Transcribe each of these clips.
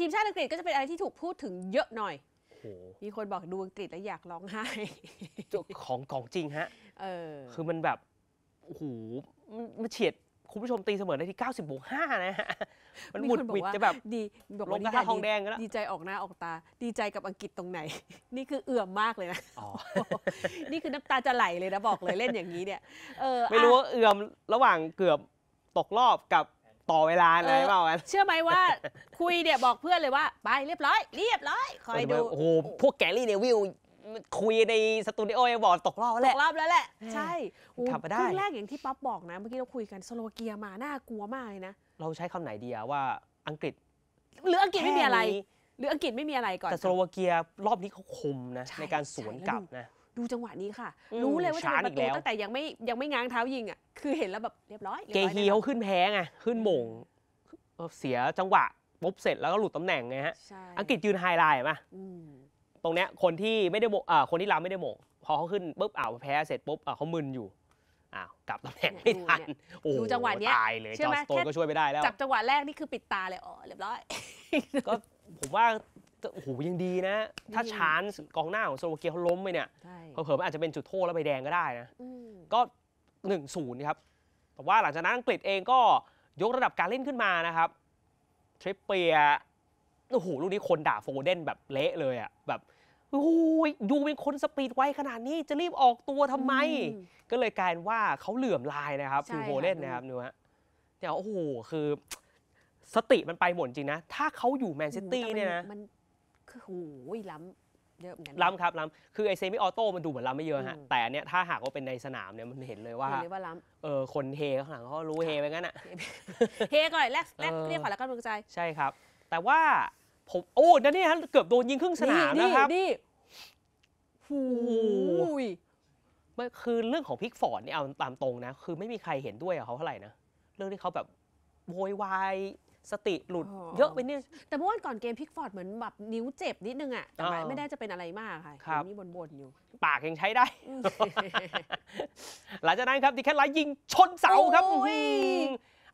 ทีมชาติอังกฤษก็จะเป็นอะไรที่ถูกพูดถึงเยอะหน่อย มีคนบอกดูอังกฤษแล้วอยากร้องไห้ของของจริงฮะ เออคือมันแบบ โอ้โห มันเฉียดคุณผู้ชมตีเสมอในที่90บวก5นะฮะ มันหมุดหวิดจะแบบดีบอกลงาททองแดงแล้วดีใจออกหน้า ออกตา ดีใจกับอังกฤษตรงไหน นี่คือเอื่อมมากเลยนะนี่คือน้ำตาจะไหลเลยนะบอกเลยเล่นอย่างนี้เนี่ย เออ ไม่รู้ว่าเอื่อมระหว่างเกือบตกรอบกับต่อเวลาไหนเปล่านเชื่อไหมว่าคุยเนี่ยบอกเพื่อนเลยว่า ไปเรียบร้อย เรียบร้อย คอยดูโอ้โหพวกแกลี่เนวิลคุยในสตูดิโอยังบอกตกรอบแล้วตกรอบแล้วแหละ ใช่ทำไปได้ครึ่งแรกอย่างที่ป๊อปบอกนะ เมื่อกี้เราคุยกันสโลเกียมาน่ากลัวมากเลยนะเราใช้คำไหนดีอะว่าอังกฤษ หรืออังกฤษไม่มีอะไร หรืออังกฤษไม่มีอะไรก่อนแต่สโลวาเกียรอบนี้เขาคมนะในการสวนกลับนะดูจังหวะนี้ค่ะ รู้เลยว่าจะปนประตูตั้งแต่ยังไม่ยังไม่ง้างเท้ายิงอ่ะคือเห็นแล้วแบบเรียบร้อย เกฮีเขาขึ้นแพ้ไงขึ้นมงเสียจังหวะปุ๊บเสร็จแล้วก็หลุดตำแหน่งไงฮะอังกฤษยืนไฮไลน์มาตรงเนี้ยคนที่ไม่ได้โมอ่าคนที่รับไม่ได้โมงพอเขาขึ้นปุ๊บอ่าวแพ้เสร็จปุ๊บอ่าวเขามึนอยู่อ่าวกลับตำแหน่งไม่ทัน โอ้จังหวะเนี้ยตายเลยจอร์สโตนก็ช่วยไม่ได้แล้วจับจังหวะแรกนี่คือปิดตาเลยอ๋อเรียบร้อยก็ผมว่าโอ้โห ยังดีนะ ถ้าชานส์กองหน้าของซโลวาเกียเขาล้มไปเนี่ยเผลอๆอาจจะเป็นจุดโทษแล้วใบแดงก็ได้นะก็หนึ่งศูนย์ครับ แต่ว่าหลังจากนั้นอังกฤษเองก็ยกระดับการเล่นขึ้นมานะครับทริปเปีย โอ้โห ลูกนี้คนด่าโฟเดนแบบเละเลยอะแบบโอ้ยดูเป็นคนสปีดไวขนาดนี้จะรีบออกตัวทำไม ก็เลยกลายว่าเขาเหลื่อมลายนะครับคือโฟเดนนะครับเนื้อเดี๋ยวโอ้โหคือสติมันไปหมดจริงนะ ถ้าเขาอยู่แมนซิตี้เนี่ยนะมันคือโอ้ยล้ำเยอะเหมือนกัน ล้ำครับล้ำคือไอเซมิออโต้มันดูเหมือนล้ำไม่เยอะฮะแต่อันเนี้ยถ้าหากว่าเป็นในสนามเนี่ยมันเห็นเลยว่าเเลยว่าล้เออคนเฮข้างหลังเขารู้เฮไปงั้นอ่ะเฮก่อนแรกแรกเเรียกขวัญแล้วก็มือใจ ใช่ครับ แต่ว่าผมโอ้นั่นนี่ฮะเกือบโดนยิงครึ่งสนามนะครับนี่หูยไม่คือเรื่องของพิกฟอร์ดเนี่ยเอาตามตรงนะ คือไม่มีใครเห็นด้วยกับเขาเท่าไหร่นะเรื่องที่เขาแบบโวยวายสติ หลุด เยอะไปนี่แต่เมื่อวันก่อนเกมพิกฟอร์ดเหมือนแบบนิ้วเจ็บนิดนึงอ่ะแต่ไม่ได้จะเป็นอะไรมากค่ะครมีบนๆอยู่ปากยังใช้ได้ หลังจากนั้นครับดิแคทไลท์ยิงชนเสาครับ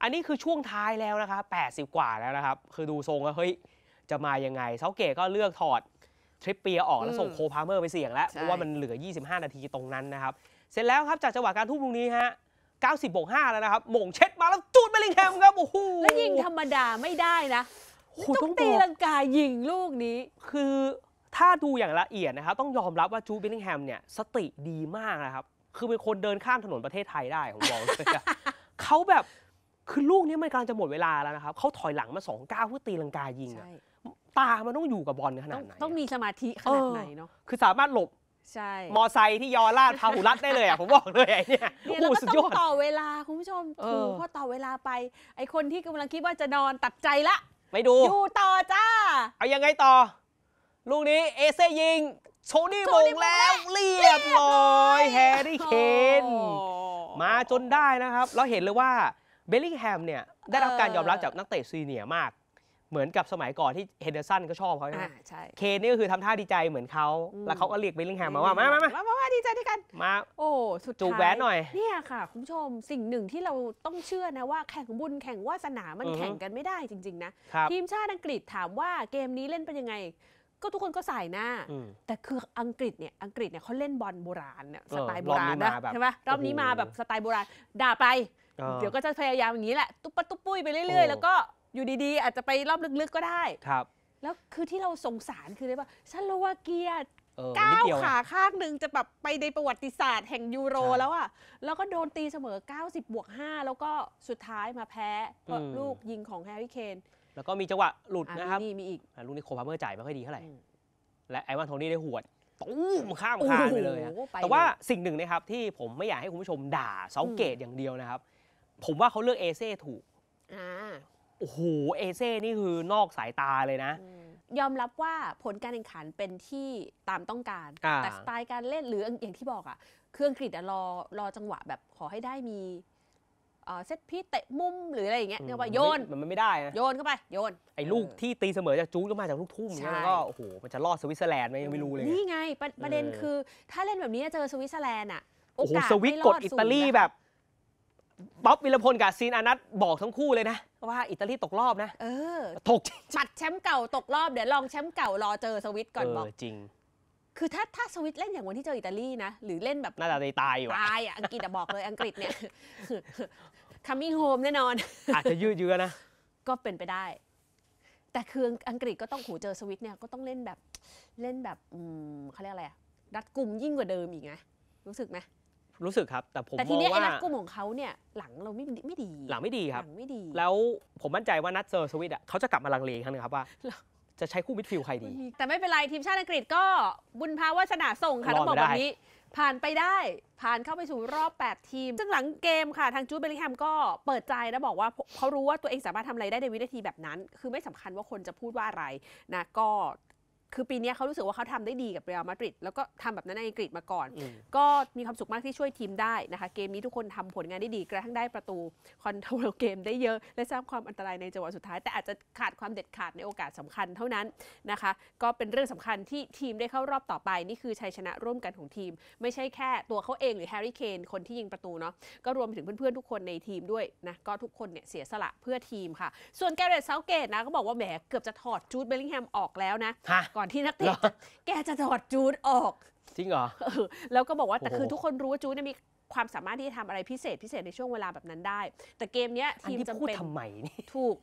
อันนี้คือช่วงท้ายแล้วนะครับ80 กว่าแล้วนะครับ คือดูทรงแล้วเฮ้ย จะมายังไงเซาเกตก็เลือกถอด ทริปเปียออกแล้วส่งโคพาเมอร์ไปเสี่ยงแล้วเพราะว่ามันเหลือ 25 นาทีตรงนั้นนะครับเสร็จแล้วครับจากจังหวะการทุ่มตรงนี้ฮะ90บวก5แล้วนะครับหม่งเช็ดมาแล้วจูดเบลิงแฮมครับโอ้โหแล้วยิงธรรมดาไม่ได้นะต้องตีลังกายิงลูกนี้คือถ้าดูอย่างละเอียดนะครับ ต้องยอมรับว่าจูดเบลิงแฮมเนี่ยสติดีมากนะครับ คือเป็นคนเดินข้ามถนนประเทศไทยได้ผมบอกเลยเขาแบบคือลูกนี้มันกำลังจะหมดเวลาแล้วนะครับเขาถอยหลังมาสองก้าวเพื่อตีลังกายิงตามันต้องอยู่กับบอลขนาดไหนต้องมีสมาธิขนาดไหนเนาะคือสามารถหลบใช่มอไซค์ที่ยอลาดพาหูรัดได้เลยอ่ะผมบอกเลยไอ้เนี่ยเนี่ยเรโอ้กสุด้ยอดต่อเวลา คุณผู้ชมเพถูะพต่อเวลาไป ไอคนที่กำลังคิดว่าจะนอนตัดใจละไม่ดู อยู่ต่อจ้า เอายังไงต่อ ลูกนี้เอเซยิงโชนี่มงแล้วเรียบร้อย แฮร์รี่เคนมาจนได้นะครับ เราเห็นเลยว่าเบลลิงแฮมเนี่ยได้รับการยอมรับจากนักเตะซีเนียร์มากเหมือนกับสมัยก่อนที่เฮนเดอร์สันก็ชอบเขาใช่ไหมใช่เคนนี่ก็คือทำท่าดีใจเหมือนเขา แล้วเขาก็เรียกเบลลิงแฮมมาว่า มามามามามาาดีใจด้วยกัน มา โอ้ สุดท้ายจูบแหวนหน่อย เนี่ยค่ะ คุณผู้ชมสิ่งหนึ่งที่เราต้องเชื่อนะว่าแข่งบุญแข่งวาสนามันแข่งกันไม่ได้จริงๆนะ ทีมชาติอังกฤษถามว่าเกมนี้เล่นเป็นยังไง ก็ทุกคนก็ใส่หน้าแต่คืออังกฤษเนี่ยอังกฤษเนี่ยเขาเล่นบอลโบราณเนี่ยสไตล์โบราณนะใช่ไหมรอบนี้มาแบบสไตล์โบราณด่าไป เดี๋ยวก็จะพยายามอย่างนี้แหละตุ๊บปะตุ๊บปุ้ยไปเรื่อยๆแล้วก็อยู่ดี ๆ อาจจะไปรอบลึกๆก็ได้ ครับ แล้วคือที่เราสงสารคือได้ป่ะสโลวาเกียเออก้าวขาข้างหนึ่งจะแบบไปในประวัติศาสตร์แห่งยูโร แล้วอะแล้วก็โดนตีเสมอ 90บวก5 แล้วก็สุดท้ายมาแพ้ เพราะลูกยิงของแฮร์รี่เคน แล้วก็มีจังหวะหลุดนะครับมีนี่มีอีก ลูกนี้โคพาเมอร์จ่ายไม่ค่อยดีเท่าไหร่ และไอวานโทนี่ได้หวดตู้มข้ามคานไปเลย แต่ว่าสิ่งหนึ่งนะครับที่ผมไม่อยากให้คุณผู้ชมด่าเซาเกตอย่างเดียวนะครับ ผมว่าเขาเลือกเอเซ่ถูกโอ้โห เอเซ่นี่คือนอกสายตาเลยนะ ยอมรับว่าผลการแข่งขันเป็นที่ตามต้องการ แต่สไตล์การเล่นหรืออย่างที่บอกอะเครื่องกรีอะรอรอจังหวะแบบขอให้ได้มีเซตพีเตะมุมหรืออะไรอย่างเงี้ยเรียกว่าโยนมันไม่ได้นะโยนเข้าไปโยนไอ้ลูกที่ตีเสมอจากจูดก็มาจากลูกทุ่มแล้วก็โอ้โหมันจะรอดสวิตเซอร์แลนด์ไหมยังไม่รู้เลย นี่ไงประประเด็นคือ ถ้าเล่นแบบนี้เจอสวิตเซอร์แลนด์อะโอ้โหสวิตกดอิตาลีแบบป๊อบวิลพลกับซีนอนัทบอกทั้งคู่เลยนะ ว่าอิตาลีตกรอบนะเออตกปัดแชมป์เก่าตกรอบเดี๋ยวลองแชมป์เก่ารอเจอสวิตก่อนบอกจริง คือถ้าถ้าสวิตเล่นอย่างวันที่เจออิตาลีนะ หรือเล่นแบบน่าจะตายอยู่ตายอังกฤษจะบอกเลยอังกฤษเนี่ย coming home แน่นอนอาจจะยืดเยื้อนะ ก็เป็นไปได้ แต่คืออังกฤษก็ต้องหูเจอสวิตเนี่ยก็ต้องเล่นแบบเล่นแบบเขาเรียกอะไรอะรัดกลุ่มยิ่งกว่าเดิมอีกนะรู้สึกไหมรู้สึกครับ แต่ผมแต่ทีนี้ ไอ้ว่าัดกุมของเขาเนี่ยหลังเราไม่ไม่ดี หลังไม่ดีครับหลังไม่ดี แล้วผมมั่นใจว่านัดเซอร์สวิตอ่ะเขาจะกลับมาลังเลอีกครั้งหนึงครับว่าจะใช้คู่มิดฟิลด์ใครดี แต่ไม่เป็นไร ทีมชาติอังกฤษก็บุญภาวาชนะส่งค่ะต้องบอกแบบนี้ ผ่านไปได้ผ่านเข้าไปสู่รอบ 8 ทีม ซึ่งหลังเกมค่ะ ทางจูดเบลลิงแฮมก็เปิดใจแล้วบอกว่าเขารู้ว่าตัวเองสามารถทำอะไรได้ในวินาทีแบบนั้น คือไม่สำคัญว่าคนจะพูดว่าอะไรนะก็คือปีนี้เขารู้สึกว่าเขาทำได้ดีกับเรอัลมาดริดแล้วก็ทำแบบนั้นในอังกฤษมาก่อน ก็มีความสุขมากที่ช่วยทีมได้นะคะ เกมนี้ทุกคนทำผลงานได้ดีกระทั่งได้ประตู คอนโทรลเกมได้เยอะ และสร้างความอันตรายในจังหวะสุดท้าย แต่อาจจะขาดความเด็ดขาดในโอกาสสำคัญเท่านั้นนะคะ ก็เป็นเรื่องสำคัญที่ทีมได้เข้ารอบต่อไปนี่คือชัยชนะร่วมกันของทีม ไม่ใช่แค่ตัวเขาเองหรือแฮร์รี่เคนคนที่ยิงประตูเนาะก็รวมถึงเพื่อนๆทุกคนในทีมด้วยนะก็ทุกคนเนี่ยเสียสละเพื่อทีมค่ะ ส่วนแกเรตเซาเกตนะก็บอกว่าแหมเกือบจะถอดจูดเบลลิงแฮมออกแล้วนะก่อนที่นักเตะแกจะถอดจูดออกจริงเหรอ แล้วก็บอกว่า แต่คือทุกคนรู้ว่าจูดเนี่ยมีความสามารถที่จะทำอะไรพิเศษพิเศษในช่วงเวลาแบบนั้นได้ แต่เกมเนี้ยทีมจะเป็นทำไมนี่ถูก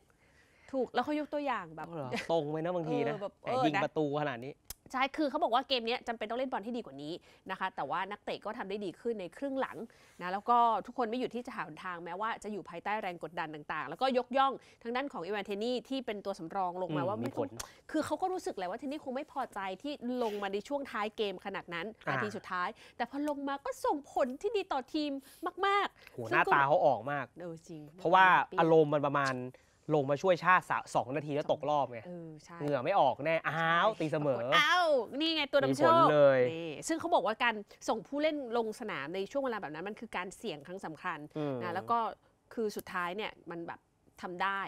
ถูกแล้วเขายกตัวอย่างแบบตรงไหมนะบางทีนะยิงประตูขนาดนี้ใช่ คือเขาบอกว่าเกมนี้จำเป็นต้องเล่นบอลที่ดีกว่านี้นะคะ แต่ว่านักเตะก็ทำได้ดีขึ้นในครึ่งหลังนะ แล้วก็ทุกคนไม่หยุดที่จะหาทางแม้ว่าจะอยู่ภายใต้แรงกดดันต่างๆ แล้วก็ยกย่องทางด้านของอีวานเทนี่ที่เป็นตัวสำรองลงมาว่าไม่ควรคือเขาก็รู้สึกแหละว่าเทนี่คงไม่พอใจที่ลงมาในช่วงท้ายเกมขนาดนั้น นาทีสุดท้าย แต่พอลงมาก็ส่งผลที่ดีต่อทีมมากๆหหน้าตาเขาออกมากเออจริงเพราะว่าอารมณ์มันประมาณลงมาช่วยชาติสองนาทีแล้วตกรอบไงเหงื่อไม่ออกแน่ อ้าว ตีเสมอ อ้าว นี่ไงตัวดำโชคเลย ซึ่งเขาบอกว่าการส่งผู้เล่นลงสนาม ในช่วงเวลาแบบนั้นมันคือการเสี่ยงครั้งสำคัญนะ แล้วก็คือสุดท้ายเนี่ยมันแบบทำได้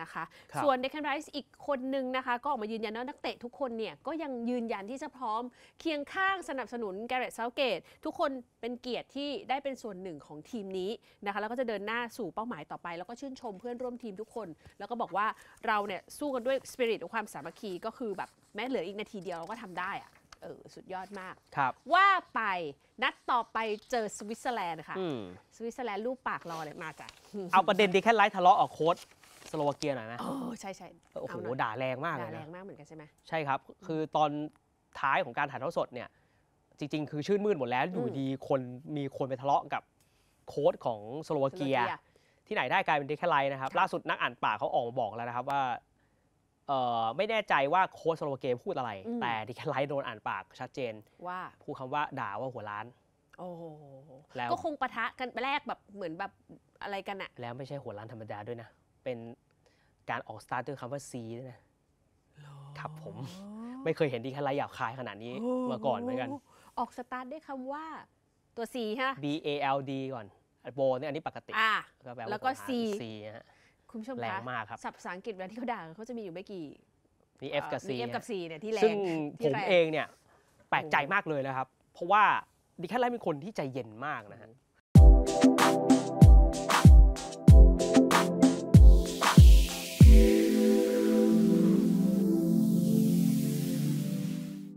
นะคะ ส่วนเดคันไรส์อีกคนนึงนะคะก็ออกมายืนยันว่านักเตะทุกคนเนี่ยก็ยังยืนยันที่จะพร้อม เคียงข้างสนับสนุน แกเรตเซาเกตทุกคนเป็นเกียรติที่ได้เป็นส่วนหนึ่งของทีมนี้นะคะแล้วก็จะเดินหน้าสู่เป้าหมายต่อไป แล้วก็ชื่นชมเพื่อนร่วมทีมทุกคน แล้วก็บอกว่าเราเนี่ยสู้กันด้วยสปิริตของความสามัคคีก็คือแบบแม้เหลืออีกนาทีเดียวเราก็ทำได้อะเออ สุดยอดมากครับ ว่าไปนัดต่อไปเจอสวิตเซอร์แลนด์ค่ะสวิตเซอร์แลนด์รูปปากรอเลยมาจ้ะเอาประเด็นดีแค่ไลฟ์ทะเลาะออกโค้ดสโลวาเกียหน่อยนะโอ้ใช่ใช่โอ้โหด่าแรงมากเลยด่าแรงมากเหมือนกันใช่ไหมใช่ครับ คือตอนท้ายของการถ่ายทอดสดเนี่ยจริง ๆ คือชื่นมืดหมดแล้วอยู่ดีคนมีคนไปทะเลาะกับโค้ดของสโลวาเกีย ที่ไหนได้กลายเป็นเดคแคไลน์นะครับล่าสุดนักอ่านปากเขาออกมาบอกแล้วนะครับว่าไม่แน่ใจว่า โค้ชสโลวาเกพูดอะไร แต่ดิัคไลท์โดนอ่านปากชัดเจนว่าพูดคำว่าด่าว่าหัวล้านโอ้โหแล้วก็คงปะทะกันไปแรกแบบเหมือนแบบอะไรกันอะแล้วไม่ใช่หัวล้านธรรมดาด้วยนะเป็นการออกสตาร์ทด้วยคำว่าซีด้วยนะครับผมไม่เคยเห็นดีแคไลท์หยาบคายขนาดนี้มาก่อนเหมือนกัน ออกสตาร์ทด้วยคำว่าตัวซีฮะ B A L D ก่อนโบเนี่ยอันนี้ปกติอ่าแล้วก็ซีฮะคุณผู้ชมแรงมากครับศัพท์ภาษาอังกฤษเวลาที่เขาด่าเขาจะมีอยู่ไม่กี่มี F กับ C มี F กับ C เนี่ยที่แรงซึ่งผมเองเนี่ยแปลกใจมากเลยนะครับ เพราะว่าดิแคทไลท์เป็นคนที่ใจเย็นมากนะฮะ